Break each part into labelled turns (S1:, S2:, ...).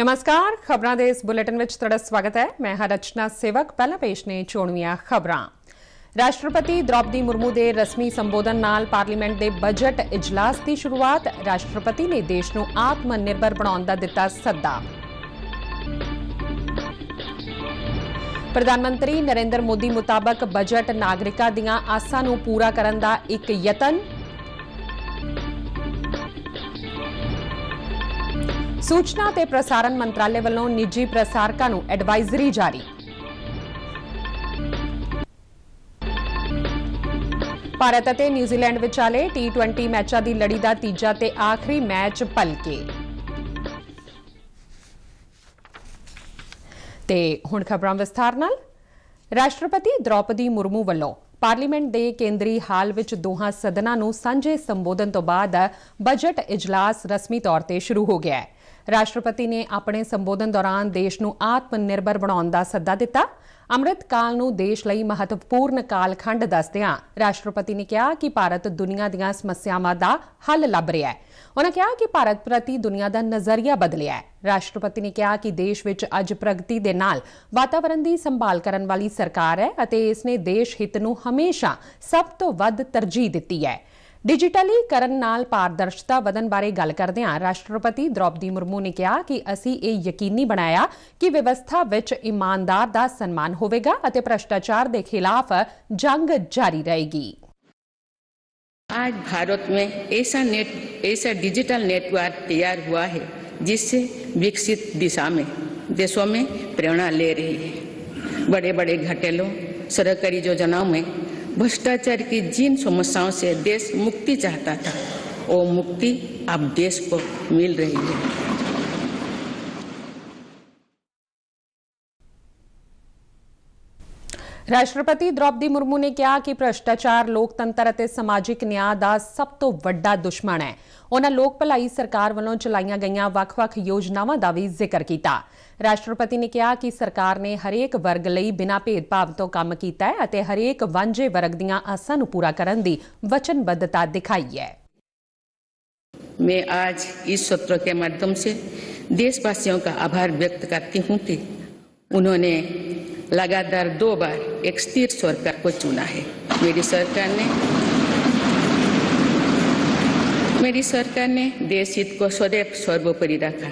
S1: ਨਮਸਕਾਰ ਖਬਰਾਂ ਦੇ ਇਸ ਬੁਲੇਟਿਨ ਵਿੱਚ ਤੁਹਾਡਾ ਸਵਾਗਤ ਹੈ ਮੈਂ ਹਾਂ ਰਚਨਾ ਸੇਵਕ ਪਹਿਲਾਂ ਪੇਸ਼ ਨੇ ਚੋਣਵੀਆਂ ਖਬਰਾਂ ਰਾਸ਼ਟਰਪਤੀ ਦ੍ਰੌਪਦੀ ਮੁਰਮੂ ਦੇ ਰਸਮੀ ਸੰਬੋਧਨ ਨਾਲ ਪਾਰਲੀਮੈਂਟ ਦੇ ਬਜਟ اجلاس ਦੀ ਸ਼ੁਰੂਆਤ ਰਾਸ਼ਟਰਪਤੀ ਨੇ ਦੇਸ਼ ਨੂੰ ਆਤਮ ਨਿਰਭਰ ਬਣਾਉਣ ਦਾ ਦਿੱਤਾ ਸੱਦਾ ਪ੍ਰਧਾਨ ਮੰਤਰੀ ਨਰਿੰਦਰ ਮੋਦੀ ਮੁਤਾਬਕ ਬਜਟ ਨਾਗਰਿਕਾਂ ਦੀਆਂ ਆਸਾਂ ਨੂੰ ਪੂਰਾ ਕਰਨ ਦਾ ਇੱਕ ਯਤਨ ਸੂਚਨਾ ਤੇ ਪ੍ਰਸਾਰਣ ਮੰਤਰਾਲੇ ਵੱਲੋਂ ਨਿੱਜੀ ਪ੍ਰਸਾਰਕਾਂ ਨੂੰ ਐਡਵਾਈਜ਼ਰੀ ਜਾਰੀ ਭਾਰਤ ਅਤੇ ਨਿਊਜ਼ੀਲੈਂਡ ਵਿਚਾਲੇ ਟੀ20 ਮੈਚਾਂ ਦੀ ਲੜੀ ਦਾ ਤੀਜਾ ਤੇ ਆਖਰੀ ਮੈਚ ਭਲਕੇ ਤੇ ਹੁਣ ਖਬਰਾਂ ਵਿਸਥਾਰ ਨਾਲ ਰਾਸ਼ਟਰਪਤੀ ਦ੍ਰੌਪਦੀ ਮੁਰਮੂ ਵੱਲੋਂ ਪਾਰਲੀਮੈਂਟ ਦੇ ਕੇਂਦਰੀ ਹਾਲ ਵਿੱਚ ਦੋਹਾਂ ਸਦਨਾਂ ਨੂੰ ਸਾਂਝੇ ਸੰਬੋਧਨ ਤੋਂ ਬਾਅਦ ਬਜਟ ਇਜਲਾਸ ਰਸਮੀ ਤੌਰ ਤੇ ਸ਼ੁਰੂ ਹੋ ਗਿਆ ਹੈ ਰਾਸ਼ਟਰਪਤੀ ਨੇ ਆਪਣੇ ਸੰਬੋਧਨ ਦੌਰਾਨ ਦੇਸ਼ ਨੂੰ ਆਤਮ ਨਿਰਭਰ ਬਣਾਉਣ ਦਾ ਸੱਦਾ ਦਿੱਤਾ ਅੰਮ੍ਰਿਤ ਕਾਲ ਨੂੰ ਦੇਸ਼ ਲਈ ਮਹੱਤਵਪੂਰਨ ਕਾਲਖੰਡ ਦੱਸਦਿਆਂ ਰਾਸ਼ਟਰਪਤੀ ਨੇ ਕਿਹਾ ਕਿ ਭਾਰਤ ਦੁਨੀਆ ਦੀਆਂ ਸਮੱਸਿਆਵਾਂ ਦਾ ਹੱਲ ਲੱਭ ਰਿਹਾ ਹੈ ਉਹਨਾਂ ਕਿਹਾ ਕਿ ਭਾਰਤ ਪ੍ਰਤੀ ਦੁਨੀਆ ਦਾ ਨਜ਼ਰੀਆ ਬਦਲਿਆ ਹੈ ਰਾਸ਼ਟਰਪਤੀ ਨੇ ਕਿਹਾ ਕਿ ਦੇਸ਼ ਵਿੱਚ ਅੱਜ ਪ੍ਰਗਤੀ ਦੇ ਨਾਲ ਵਾਤਾਵਰਣ ਦੀ ਸੰਭਾਲ ਕਰਨ ਵਾਲੀ ਸਰਕਾਰ ਹੈ ਅਤੇ ਇਸ ਨੇ ਦੇਸ਼ ਹਿੱਤ ਨੂੰ ਹਮੇਸ਼ਾ ਸਭ ਤੋਂ ਵੱਧ ਤਰਜੀਹ ਦਿੱਤੀ ਹੈ ਡਿਜੀਟਲੀਕਰਨ ਨਾਲ ਪਾਰਦਰਸ਼ਤਾ ਵਧਣ ਬਾਰੇ ਗੱਲ ਕਰਦਿਆਂ ਰਾਸ਼ਟਰਪਤੀ ਦ੍ਰੋਪਦੀ ਮੁਰਮੂ ਨੇ ਕਿਹਾ ਕਿ ਅਸੀਂ ਇਹ ਯਕੀਨੀ ਬਣਾਇਆ ਕਿ ਵਿਵਸਥਾ ਵਿੱਚ ਇਮਾਨਦਾਰ ਦਾ ਸਨਮਾਨ ਹੋਵੇਗਾ ਅਤੇ ਭ੍ਰਸ਼ਟਾਚਾਰ ਦੇ ਖਿਲਾਫ ਜੰਗ ਜਾਰੀ ਰਹੇਗੀ आज भारत में ऐसा नेट ऐसा डिजिटल नेटवर्क तैयार हुआ है जिससे विकसित दिशा में देशों में प्रेरणा ले रही है बड़े बड़े घटेलों सरकारी योजनाओं में भ्रष्टाचार की जिन समस्याओं से देश मुक्ति चाहता था वो मुक्ति अब देश को मिल रही है राष्ट्रपति द्रौपदी मुर्मू ने कहा कि भ्रष्टाचार लोकतंत्र समाजिक न्याय का सब तो व्डा दुश्मन है उन्होंने लोग भलाई सरकार वालों चलाई गई वक् योजनावा का भी जिक्र किया राष्ट्रपति ने कहा कि सरकार ने हरेक वर्ग बिना भेदभाव तो कम किया हरेक वांझे वर्ग दसा पूरा करने की वचनबद्धता दिखाई है मैं आज इस सत्र के माध्यम से देशवासियों का आभार व्यक्त करती हूं कि उन्होंने लगातार दो बार एक स्थिर सरकार को चुना है मेरी सरकार ने मेरी सरकार ने देश हित को सदैव सर्वोपरि रखा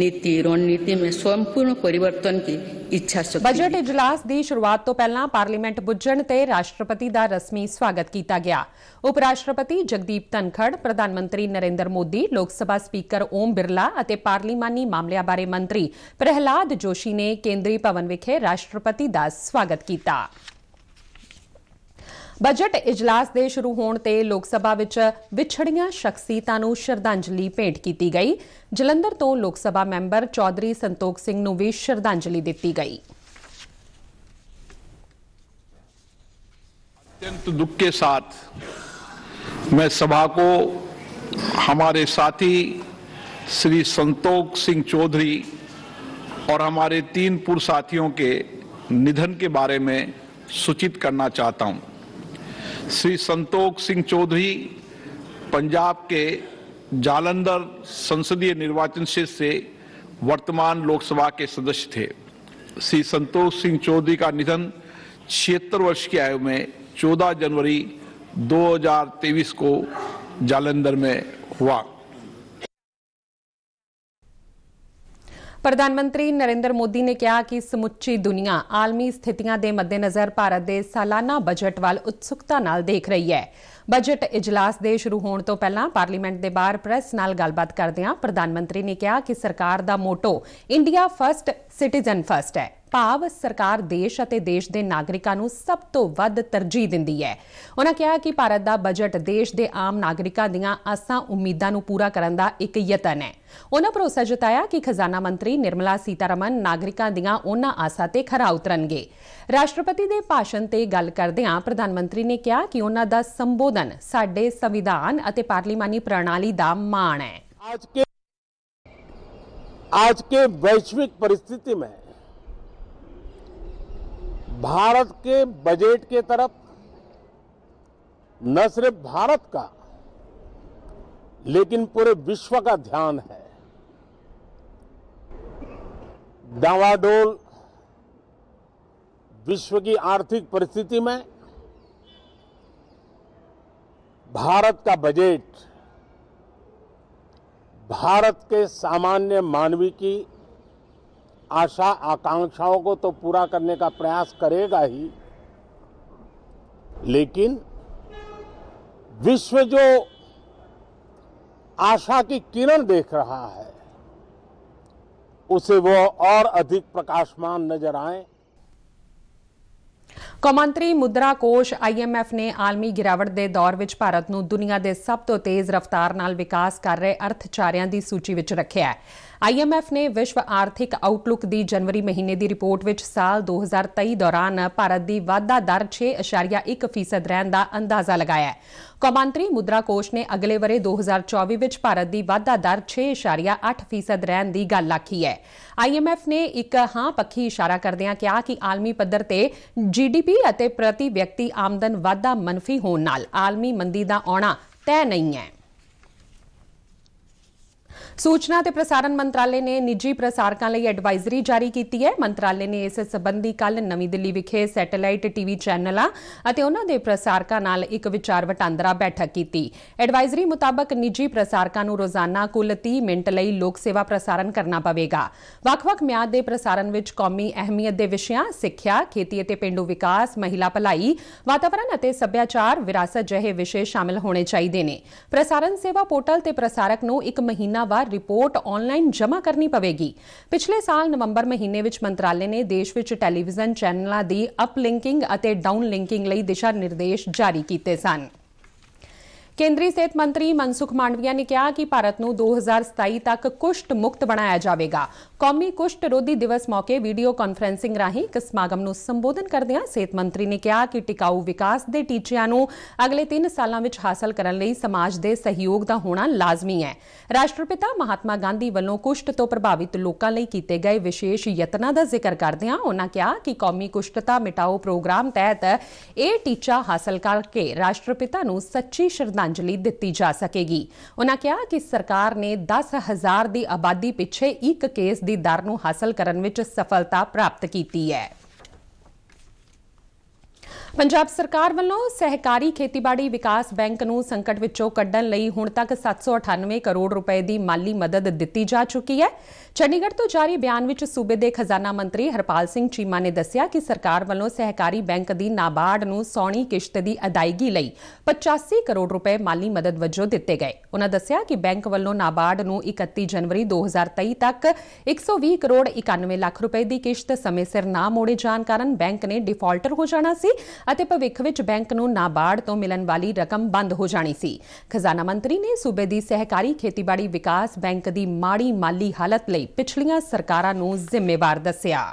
S1: નીતિ રણનીતિમાં સંપૂર્ણ પરિવર્તન की इच्छा बजट इजलास की शुरुआत तो पहला पार्लीमेंट बुजन ते राष्ट्रपति का रस्मी स्वागत किया गया उपराष्ट्रपति जगदीप धनखड़ प्रधानमंत्री नरेंद्र मोदी लोकसभा स्पीकर ओम बिरला ਅਤੇ ਪਾਰਲੀਮਾਨੀ ਮਾਮਲਿਆਂ ਬਾਰੇ ਮੰਤਰੀ ਪ੍ਰਹਿਲਾਦ ਜੋਸ਼ੀ ਨੇ ਕੇਂਦਰੀ ਭਵਨ ਵਿਖੇ ਰਾਸ਼ਟਰਪਤੀ ਦਾ ਸਵਾਗਤ ਕੀਤਾ बजट इजलास के शुरू होने लोग सभा विच विछड़िया शख्सियतों श्रद्धांजलि भेंट की गई जलंधर तो लोग सभा मैंबर चौधरी संतोख सिंह भी श्रद्धांजलि दी गई अत्यंत दुख के साथ मैं सभा को हमारे साथी श्री संतोख सिंह चौधरी और हमारे तीन पूर्व साथियों के निधन के बारे में सूचित करना चाहता हूं श्री संतोख सिंह चौधरी पंजाब के जालंधर संसदीय निर्वाचन क्षेत्र से वर्तमान लोकसभा के सदस्य थे श्री संतोष सिंह चौधरी का निधन छिहत्तर वर्ष की आयु में 14 जनवरी 2023 को जालंधर में हुआ ਪ੍ਰਧਾਨ ਮੰਤਰੀ ਨਰਿੰਦਰ ਮੋਦੀ ਨੇ ਕਿਹਾ ਕਿ ਸਮੁੱਚੀ ਦੁਨੀਆ ਆਲਮੀ ਸਥਿਤੀਆਂ ਦੇ ਮੱਦੇਨਜ਼ਰ ਭਾਰਤ ਦੇ ਸਾਲਾਨਾ ਬਜਟ ਵੱਲ ਉਤਸੁਕਤਾ ਨਾਲ ਦੇਖ ਰਹੀ ਹੈ ਬਜਟ ਇਜਲਾਸ ਦੇ ਸ਼ੁਰੂ ਹੋਣ ਤੋਂ ਪਹਿਲਾਂ ਪਾਰਲੀਮੈਂਟ ਦੇ ਬਾਹਰ ਪ੍ਰੈਸ ਨਾਲ ਗੱਲਬਾਤ ਕਰਦਿਆਂ ਪ੍ਰਧਾਨ ਮੰਤਰੀ ਨੇ ਕਿਹਾ ਕਿ ਸਰਕਾਰ ਦਾ motto India first citizen first ਹੈ ਭਾਵ ਸਰਕਾਰ ਦੇਸ਼ ਅਤੇ ਦੇਸ਼ ਦੇ ਨਾਗਰਿਕਾਂ ਨੂੰ ਸਭ ਤੋਂ ਵੱਧ ਤਰਜੀਹ ਦਿੰਦੀ ਹੈ ਉਹਨਾਂ ਕਿਹਾ ਕਿ ਭਾਰਤ ਦਾ ਬਜਟ ਦੇਸ਼ ਦੇ ਆਮ ਨਾਗਰਿਕਾਂ ਦੀਆਂ ਆਸਾਂ ਉਮੀਦਾਂ ਨੂੰ ਪੂਰਾ ਕਰਨ ਦਾ ਇੱਕ ਯਤਨ ਹੈ ਉਹਨਾਂ ਭਰੋਸਾ ਜਤਾਇਆ ਕਿ ਖਜ਼ਾਨਾ ਮੰਤਰੀ ਨਿਰਮਲਾ ਸੀਤਾਰਮਨ ਨਾਗਰਿਕਾਂ ਦੀਆਂ ਉਹਨਾਂ ਆਸਾਂ ਤੇ ਖਰਾ ਉਤਰਨਗੇ ਰਾਸ਼ਟਰਪਤੀ ਦੇ ਭਾਸ਼ਣ ਤੇ ਗੱਲ ਕਰਦਿਆਂ ਪ੍ਰਧਾਨ ਮੰਤਰੀ ਨੇ ਕਿਹਾ ਕਿ ਉਹਨਾਂ ਦਾ ਸੰਬੋਧਨ ਸਾਡੇ ਸੰਵਿਧਾਨ ਅਤੇ ਪਾਰਲੀਮਾਨੀ ਪ੍ਰਣਾਲੀ ਦਾ ਮਾਣ ਹੈ आज के आज के वैश्विक परिस्थिति में भारत के बजट के तरफ न सिर्फ भारत का लेकिन पूरे विश्व का ध्यान है डावाडोल विश्व की आर्थिक परिस्थिति में भारत का बजट भारत के सामान्य मानवी की आशा आकांक्षाओं को तो पूरा करने का प्रयास करेगा ही लेकिन विश्व जो आशा की किरण देख रहा है उसे वो और अधिक प्रकाशमान नजर आए ਕਮੰਤਰੀ ਮੁਦਰਾ ਕੋਸ਼ ਆਈਐਮਐਫ ਨੇ ਆਲਮੀ ਗਿਰਾਵਟ ਦੇ ਦੌਰ ਵਿੱਚ ਭਾਰਤ ਨੂੰ ਦੁਨੀਆ ਦੇ ਸਭ ਤੋਂ ਤੇਜ਼ ਰਫ਼ਤਾਰ ਨਾਲ ਵਿਕਾਸ ਕਰ ਰਹੇ ਅਰਥਚਾਰਿਆਂ ਦੀ ਸੂਚੀ ਵਿੱਚ ਰੱਖਿਆ ਹੈ ਆਈਐਮਐਫ ਨੇ ਵਿਸ਼ਵ ਆਰਥਿਕ ਆਊਟਲੁੱਕ ਦੀ ਜਨਵਰੀ ਮਹੀਨੇ ਦੀ ਰਿਪੋਰਟ ਵਿੱਚ ਸਾਲ 2023 ਦੌਰਾਨ ਭਾਰਤ ਦੀ ਵਾਧਾ ਦਰ 6.1% ਰਹਿਣ ਦਾ ਅੰਦਾਜ਼ਾ ਲਗਾਇਆ ਹੈ। ਕੌਮਾਂਤਰੀ ਮੁਦਰਾ ਕੋਸ਼ ਨੇ ਅਗਲੇ ਵਰੇ 2024 ਵਿੱਚ ਭਾਰਤ ਦੀ ਵਾਧਾ ਦਰ 6.8% ਰਹਿਣ ਦੀ ਗੱਲ ਆਖੀ ਹੈ। ਆਈਐਮਐਫ ਨੇ ਇੱਕ ਹਾਂ ਪੱਖੀ ਇਸ਼ਾਰਾ ਕਰਦਿਆਂ ਕਿਹਾ ਕਿ ਆਲਮੀ ਪੱਧਰ ਤੇ ਜੀਡੀਪੀ ਅਤੇ ਪ੍ਰਤੀ ਵਿਅਕਤੀ ਆਮਦਨ ਵਾਧਾ ਮੰਨਫੀ ਹੋਣ ਨਾਲ ਆਲਮੀ ਮੰਦੀ ਦਾ ਆਉਣਾ ਤੈਅ ਨਹੀਂ ਹੈ। ਸੂਚਨਾ ਤੇ ਪ੍ਰਸਾਰਣ ਮੰਤਰਾਲੇ ਨੇ ਨਿੱਜੀ ਪ੍ਰਸਾਰਕਾਂ ਲਈ ਐਡਵਾਈਜ਼ਰੀ ਜਾਰੀ ਕੀਤੀ ਹੈ ਮੰਤਰਾਲੇ ਨੇ ਇਸ ਸੰਬੰਧੀ ਕੱਲ ਨਵੀਂ ਦਿੱਲੀ ਵਿਖੇ ਸੈਟੇਲਾਈਟ ਟੀਵੀ ਚੈਨਲਾਂ ਅਤੇ ਉਹਨਾਂ ਦੇ ਪ੍ਰਸਾਰਕਾਂ ਨਾਲ ਇੱਕ ਵਿਚਾਰ ਵਟਾਂਦਰਾ ਬੈਠਕ ਕੀਤੀ ਐਡਵਾਈਜ਼ਰੀ ਮੁਤਾਬਕ ਨਿੱਜੀ ਪ੍ਰਸਾਰਕਾਂ ਨੂੰ ਰੋਜ਼ਾਨਾ ਕੁੱਲ 30 ਮਿੰਟ ਲਈ ਲੋਕ ਸੇਵਾ ਪ੍ਰਸਾਰਣ ਕਰਨਾ ਪਵੇਗਾ ਵੱਖ-ਵੱਖ ਮਿਆਦ ਦੇ ਪ੍ਰਸਾਰਣ ਵਿੱਚ ਕੌਮੀ ਅਹਿਮੀਅਤ ਦੇ ਵਿਸ਼ਿਆਂ ਸਿੱਖਿਆ ਖੇਤੀ ਅਤੇ ਪਿੰਡੂ ਵਿਕਾਸ ਮਹਿਲਾ ਭਲਾਈ ਵਾਤਾਵਰਣ ਅਤੇ ਸੱਭਿਆਚਾਰ ਵਿਰਾਸਤ ਜਿਹੇ ਵਿਸ਼ੇ ਸ਼ਾਮਿਲ ਹੋਣੇ ਚਾਹੀਦੇ ਨੇ ਪ੍ਰਸਾਰਣ ਸੇਵਾ ਪੋਰਟਲ ਤੇ ਪ੍ਰਸਾਰਕ ਨੂੰ ਇੱਕ ਮਹੀਨਾਵਾਰ ਆਧਾਰ ਰਿਪੋਰਟ ਆਨਲਾਈਨ ਜਮ੍ਹਾਂ ਕਰਨੀ ਪਵੇਗੀ ਪਿਛਲੇ ਸਾਲ ਨਵੰਬਰ ਮਹੀਨੇ ਵਿੱਚ ਮੰਤਰਾਲੇ ਨੇ ਦੇਸ਼ ਵਿੱਚ ਟੈਲੀਵਿਜ਼ਨ ਚੈਨਲਾਂ ਦੀ ਅਪਲਿੰਕਿੰਗ ਅਤੇ ਡਾਊਨਲਿੰਕਿੰਗ ਲਈ ਦਿਸ਼ਾ ਨਿਰਦੇਸ਼ ਜਾਰੀ ਕੀਤੇ ਸਨ ਕੇਂਦਰੀ ਸਿਹਤ ਮੰਤਰੀ ਮਨਸੁਖ ਮਾਂਡਵੀਆ ਨੇ ਕਿਹਾ ਕਿ ਭਾਰਤ ਨੂੰ 2027 ਤੱਕ ਕੁਸ਼ਟ ਮੁਕਤ ਬਣਾਇਆ ਜਾਵੇਗਾ ਕੌਮੀ ਕੁਸ਼ਟ ਰੋਧੀ ਦਿਵਸ ਮੌਕੇ ਵੀਡੀਓ ਕਾਨਫਰੈਂਸਿੰਗ ਰਾਹੀਂ ਇੱਕ ਸਮਾਗਮ ਨੂੰ ਸੰਬੋਧਨ ਕਰਦਿਆਂ ਸਿਹਤ ਮੰਤਰੀ ਨੇ ਕਿਹਾ ਕਿ ਟਿਕਾਊ ਵਿਕਾਸ ਦੇ ਟੀਚਿਆਂ ਨੂੰ ਅਗਲੇ 3 ਸਾਲਾਂ ਵਿੱਚ ਹਾਸਲ ਕਰਨ ਲਈ ਸਮਾਜ ਦੇ ਸਹਿਯੋਗ ਦਾ ਹੋਣਾ ਲਾਜ਼ਮੀ ਹੈ ਰਾਸ਼ਟਰਪਿਤਾ ਮਹਾਤਮਾ ਗਾਂਧੀ ਵੱਲੋਂ ਕੁਸ਼ਟ ਤੋਂ ਪ੍ਰਭਾਵਿਤ ਲੋਕਾਂ ਲਈ ਕੀਤੇ ਗਏ ਵਿਸ਼ੇਸ਼ ਯਤਨਾਂ ਦਾ ਜ਼ਿਕਰ ਕਰਦਿਆਂ ਉਨ੍ਹਾਂ ਕਿਹਾ ਕਿ ਕੌਮੀ ਕੁਸ਼ਟਤਾ ਮਿਟਾਓ ਪ੍ਰੋਗਰਾਮ ਤਹਿਤ ਇਹ ਟੀਚਾ ਹਾਸਲ ਕਰਕੇ ਰਾਸ਼ਟਰਪਿਤਾ ਨੂੰ ਸੱਚੀ ਸ਼ਰਧਾਂਜਲੀ ਦਿੱਤੀ ਜਾ ਸਕੇਗੀ ਉਨ੍ਹਾਂ ਕਿਹਾ ਕਿ ਸਰਕਾਰ ਨੇ 10000 ਦੀ ਆਬਾਦੀ ਪਿੱਛੇ ਇੱਕ ਕੇਸ ਦੀ ਦਰ ਨੂੰ ਹਾਸਲ ਕਰਨ ਵਿੱਚ ਸਫਲਤਾ ਪ੍ਰਾਪਤ ਕੀਤੀ ਹੈ ਪੰਜਾਬ ਸਰਕਾਰ ਵੱਲੋਂ ਸਹਿਕਾਰੀ ਖੇਤੀਬਾੜੀ ਵਿਕਾਸ ਬੈਂਕ ਨੂੰ ਸੰਕਟ ਵਿੱਚੋਂ ਕੱਢਣ ਲਈ ਹੁਣ ਤੱਕ 798 ਕਰੋੜ ਰੁਪਏ ਦੀ ਮਾਲੀ ਮਦਦ ਦਿੱਤੀ ਜਾ ਚੁੱਕੀ ਹੈ ਚੰਡੀਗੜ੍ਹ ਤੋਂ ਜਾਰੀ ਬਿਆਨ ਵਿੱਚ ਸੂਬੇ ਦੇ ਖਜ਼ਾਨਾ ਮੰਤਰੀ ਹਰਪਾਲ ਸਿੰਘ ਚੀਮਾ ਨੇ ਦੱਸਿਆ ਕਿ ਸਰਕਾਰ ਵੱਲੋਂ ਸਹਿਕਾਰੀ ਬੈਂਕ ਦੀ ਨਾਬਾਰਡ ਨੂੰ ਸੌਣੀ ਕਿਸ਼ਤ ਦੀ ਅਦਾਇਗੀ ਲਈ 85 ਕਰੋੜ ਰੁਪਏ ਮਾਲੀ ਮਦਦ ਵਜੋਂ ਦਿੱਤੇ ਗਏ ਉਹਨਾਂ ਦੱਸਿਆ ਕਿ ਬੈਂਕ ਵੱਲੋਂ ਨਾਬਾਰਡ ਨੂੰ 31 ਜਨਵਰੀ 2023 ਤੱਕ 120 ਕਰੋੜ 91 ਲੱਖ ਰੁਪਏ ਦੀ ਕਿਸ਼ਤ ਸਮੇਂ ਸਿਰ ਨਾ ਮੋੜੇ ਜਾਣ ਕਾਰਨ ਬੈਂਕ ਨੇ ਡਿਫਾਲਟਰ ਹੋ ਜਾਣਾ ਸੀ ਅਤੇ ਭਵਿੱਖ ਵਿੱਚ ਬੈਂਕ ਨੂੰ ਨਾਬਾਰਡ ਤੋਂ ਮਿਲਣ ਵਾਲੀ ਰਕਮ ਬੰਦ ਹੋ ਜਾਣੀ ਸੀ ਖਜ਼ਾਨਾ ਮੰਤਰੀ ਨੇ ਸੂਬੇ ਦੀ ਸਹਿਕਾਰੀ ਖੇਤੀਬਾੜੀ ਵਿਕਾਸ ਬੈਂਕ ਦੀ ਮਾੜੀ ਮਾਲੀ ਹਾਲਤ ਲਈ ਲਈ ਪਿਛਲੀਆਂ ਸਰਕਾਰਾਂ ਨੂੰ ਜ਼ਿੰਮੇਵਾਰ ਦੱਸਿਆ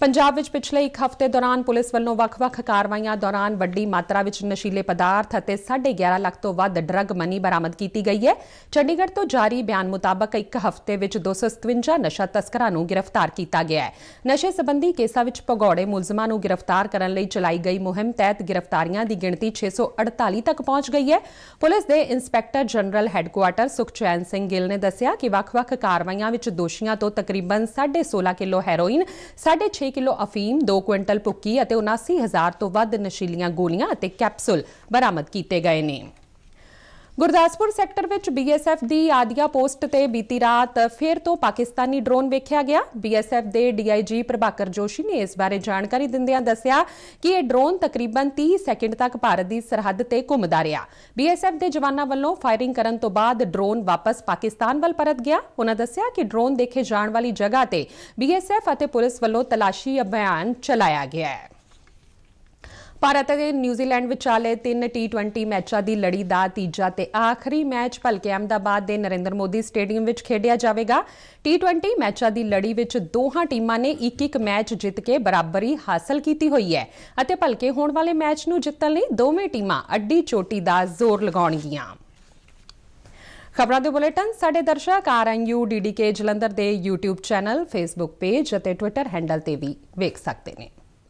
S1: ਪੰਜਾਬ ਵਿੱਚ ਪਿਛਲੇ 1 ਹਫ਼ਤੇ ਦੌਰਾਨ ਪੁਲਿਸ ਵੱਲੋਂ ਵੱਖ-ਵੱਖ ਕਾਰਵਾਈਆਂ ਦੌਰਾਨ ਵੱਡੀ ਮਾਤਰਾ ਵਿੱਚ ਨਸ਼ੀਲੇ ਪਦਾਰਥ ਅਤੇ 11.5 ਲੱਖ ਤੋਂ ਵੱਧ ਡਰੱਗ ਮਨੀ ਬਰਾਮਦ ਕੀਤੀ ਗਈ ਹੈ ਚੰਡੀਗੜ੍ਹ ਤੋਂ ਜਾਰੀ ਬਿਆਨ ਮੁਤਾਬਕ 1 ਹਫ਼ਤੇ ਵਿੱਚ 257 ਨਸ਼ਾ ਤਸਕਰਾਂ ਨੂੰ ਗ੍ਰਿਫਤਾਰ ਕੀਤਾ ਗਿਆ ਹੈ ਨਸ਼ੇ ਸੰਬੰਧੀ ਕੇਸਾਂ ਵਿੱਚ ਭਗੌੜੇ ਮੁਲਜ਼ਮਾਂ ਨੂੰ ਗ੍ਰਿਫਤਾਰ ਕਰਨ ਲਈ ਚਲਾਈ ਗਈ ਮੁਹਿੰਮ ਤਹਿਤ ਗ੍ਰਿਫਤਾਰੀਆਂ ਦੀ ਗਿਣਤੀ 648 ਤੱਕ ਪਹੁੰਚ ਗਈ ਹੈ ਪੁਲਿਸ ਦੇ inspector general headquarter Sukhchain Singh Gill ਨੇ ਦੱਸਿਆ ਕਿ ਵੱਖ-ਵੱਖ ਕਾਰਵਾਈਆਂ ਵਿੱਚ ਦੋਸ਼ੀਆਂ ਤੋਂ ਤਕਰੀਬਨ 16.5 ਕਿਲੋ ਹੈਰੋਇਨ 6 ਕਿਲੋ ਅਫੀਮ 2 ਕੁਇੰਟਲ ਪੁੱਕੀ ਅਤੇ 79000 ਤੋਂ ਵੱਧ ਨਸ਼ੀਲੀਆਂ ਗੋਲੀਆਂ ਅਤੇ ਕੈਪਸੂਲ ਬਰਾਮਦ ਕੀਤੇ ਗਏ ਨੇ ਗੁਰਦਾਸਪੁਰ ਸੈਕਟਰ ਵਿੱਚ ਬੀਐਸਐਫ ਦੀ ਆਦੀਆ ਪੋਸਟ ਤੇ ਬੀਤੀ ਰਾਤ ਫੇਰ ਤੋਂ ਪਾਕਿਸਤਾਨੀ ਡਰੋਨ ਵੇਖਿਆ ਗਿਆ ਬੀਐਸਐਫ ਦੇ ਡੀਆਈਜੀ ਪ੍ਰਭਾਕਰ ਜੋਸ਼ੀ ਨੇ ਇਸ ਬਾਰੇ ਜਾਣਕਾਰੀ ਦਿੰਦਿਆਂ ਦੱਸਿਆ ਕਿ ਇਹ ਡਰੋਨ ਤਕਰੀਬਨ 30 ਸੈਕਿੰਡ ਤੱਕ ਭਾਰਤ ਦੀ ਸਰਹੱਦ ਤੇ ਘੁੰਮਦਾ ਰਿਹਾ ਬੀਐਸਐਫ ਦੇ ਜਵਾਨਾਂ ਵੱਲੋਂ ਫਾਇਰਿੰਗ ਕਰਨ ਤੋਂ ਬਾਅਦ ਡਰੋਨ ਵਾਪਸ ਪਾਕਿਸਤਾਨ ਵੱਲ ਪਰਤ ਗਿਆ ਉਹਨਾਂ ਦੱਸਿਆ ਕਿ ਡਰੋਨ ਦੇਖੇ ਜਾਣ ਵਾਲੀ ਜਗ੍ਹਾ ਤੇ ਬੀਐਸਐਫ ਅਤੇ ਪੁਲਿਸ ਵੱਲੋਂ ਤਲਾਸ਼ੀ ਅਭਿਆਨ ਚਲਾਇਆ ਗਿਆ ਹੈ ਭਾਰਤ ਅਤੇ ਨਿਊਜ਼ੀਲੈਂਡ ਵਿਚਾਲੇ ਤਿੰਨ T20 ਮੈਚਾਂ ਦੀ ਲੜੀ ਦਾ ਤੀਜਾ ਤੇ ਆਖਰੀ ਮੈਚ ਭਲਕੇ ਅਹਮਦਾਬਾਦ ਦੇ ਨਰਿੰਦਰ ਮੋਦੀ ਸਟੇਡੀਅਮ ਵਿੱਚ ਖੇਡਿਆ ਜਾਵੇਗਾ T20 ਮੈਚਾਂ ਦੀ ਲੜੀ ਵਿੱਚ ਦੋਹਾਂ ਟੀਮਾਂ ਨੇ ਇੱਕ-ਇੱਕ ਮੈਚ ਜਿੱਤ ਕੇ ਬਰਾਬਰੀ ਹਾਸਲ ਕੀਤੀ ਹੋਈ ਹੈ ਅਤੇ ਭਲਕੇ ਹੋਣ ਵਾਲੇ ਮੈਚ ਨੂੰ ਜਿੱਤਣ ਲਈ ਦੋਵੇਂ ਟੀਮਾਂ ਅੱਡੀ ਚੋਟੀ ਦਾ ਜ਼ੋਰ ਲਗਾਉਣਗੀਆਂ ਖਬਰਾਂ ਦੇ ਬੁਲੇਟਿਨ ਸਾਡੇ ਦਰਸ਼ਕ ਆਰਐਨਯੂ ਡੀਡੀਕੇ ਜਲੰਧਰ ਦੇ YouTube ਚੈਨਲ Facebook ਪੇਜ ਅਤੇ Twitter ਹੈਂਡਲ ਤੇ ਵੀ ਵੇਖ ਸਕਦੇ ਨੇ